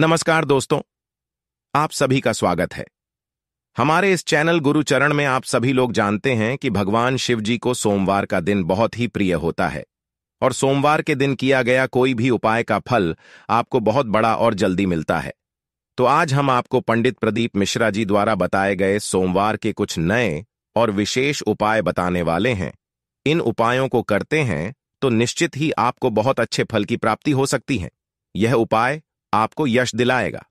नमस्कार दोस्तों आप सभी का स्वागत है हमारे इस चैनल गुरुचरण में आप सभी लोग जानते हैं कि भगवान शिव जी को सोमवार का दिन बहुत ही प्रिय होता है और सोमवार के दिन किया गया कोई भी उपाय का फल आपको बहुत बड़ा और जल्दी मिलता है तो आज हम आपको पंडित प्रदीप मिश्रा जी द्वारा बताए गए सोमवार के कुछ नए और विशेष उपाय बताने वाले हैं इन उपायों को करते हैं तो निश्चित ही आपको बहुत अच्छे फल की प्राप्ति हो सकती है यह उपाय आपको यश दिलाएगा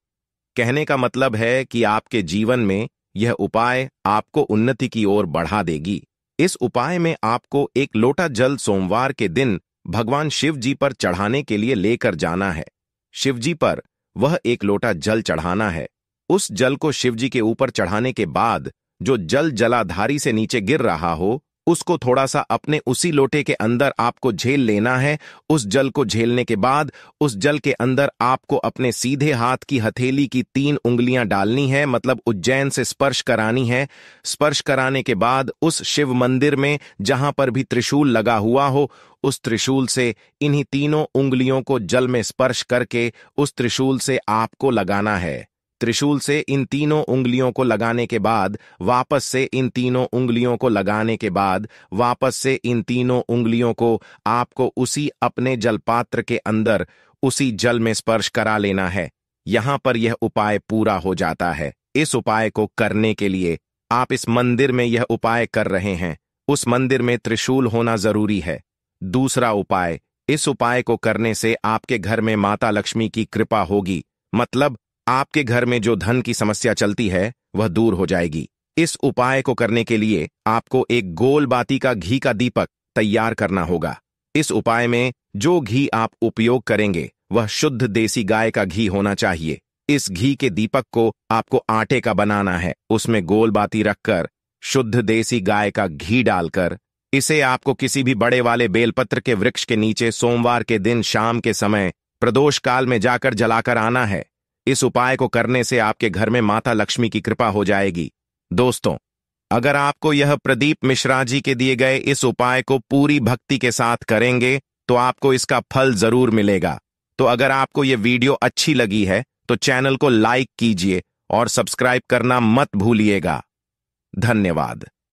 कहने का मतलब है कि आपके जीवन में यह उपाय आपको उन्नति की ओर बढ़ा देगी इस उपाय में आपको एक लोटा जल सोमवार के दिन भगवान शिव जी पर चढ़ाने के लिए लेकर जाना है शिव जी पर वह एक लोटा जल चढ़ाना है उस जल को शिवजी के ऊपर चढ़ाने के बाद जो जल जलाधारी से नीचे गिर रहा हो उसको थोड़ा सा अपने उसी लोटे के अंदर आपको झेल लेना है उस जल को झेलने के बाद उस जल के अंदर आपको अपने सीधे हाथ की हथेली की तीन उंगलियां डालनी है मतलब उज्जैन से स्पर्श करानी है स्पर्श कराने के बाद उस शिव मंदिर में जहां पर भी त्रिशूल लगा हुआ हो उस त्रिशूल से इन्हीं तीनों उंगलियों को जल में स्पर्श करके उस त्रिशूल से आपको लगाना है त्रिशूल से इन तीनों उंगलियों को लगाने के बाद वापस से इन तीनों उंगलियों को लगाने के बाद वापस से इन तीनों उंगलियों को आपको उसी अपने जलपात्र के अंदर उसी जल में स्पर्श करा लेना है यहां पर यह उपाय पूरा हो जाता है इस उपाय को करने के लिए आप इस मंदिर में यह उपाय कर रहे हैं उस मंदिर में त्रिशूल होना जरूरी है दूसरा उपाय इस उपाय को करने से आपके घर में माता लक्ष्मी की कृपा होगी मतलब आपके घर में जो धन की समस्या चलती है वह दूर हो जाएगी इस उपाय को करने के लिए आपको एक गोल बाती का घी का दीपक तैयार करना होगा इस उपाय में जो घी आप उपयोग करेंगे वह शुद्ध देसी गाय का घी होना चाहिए इस घी के दीपक को आपको आटे का बनाना है उसमें गोल बाती रखकर शुद्ध देसी गाय का घी डालकर इसे आपको किसी भी बड़े वाले बेलपत्र के वृक्ष के नीचे सोमवार के दिन शाम के समय प्रदोष काल में जाकर जलाकर आना है इस उपाय को करने से आपके घर में माता लक्ष्मी की कृपा हो जाएगी दोस्तों अगर आपको यह प्रदीप मिश्रा जी के दिए गए इस उपाय को पूरी भक्ति के साथ करेंगे तो आपको इसका फल जरूर मिलेगा तो अगर आपको यह वीडियो अच्छी लगी है तो चैनल को लाइक कीजिए और सब्सक्राइब करना मत भूलिएगा धन्यवाद